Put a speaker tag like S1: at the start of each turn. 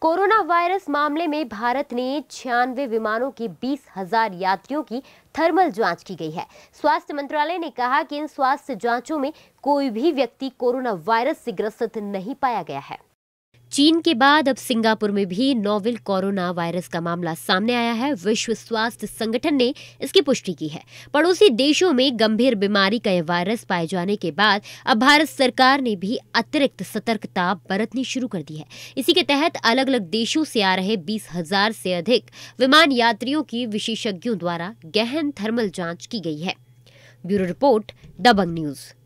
S1: corona virus मामले में भारत ने छियानवे विमानों के बीस हजार यात्रियों की थर्मल जांच की गई है स्वास्थ्य मंत्रालय ने कहा कि इन स्वास्थ्य जांचों में कोई भी व्यक्ति कोरोना वायरस से ग्रसित नहीं पाया गया है चीन के बाद अब सिंगापुर में भी नोवेल कोरोना वायरस का मामला सामने आया है विश्व स्वास्थ्य संगठन ने इसकी पुष्टि की है पड़ोसी देशों में गंभीर बीमारी का यह वायरस पाए जाने के बाद अब भारत सरकार ने भी अतिरिक्त सतर्कता बरतनी शुरू कर दी है इसी के तहत अलग अलग देशों से आ रहे बीस हजार से अधिक विमान यात्रियों की विशेषज्ञों द्वारा गहन थर्मल जाँच की गई है ब्यूरो रिपोर्ट दबंग न्यूज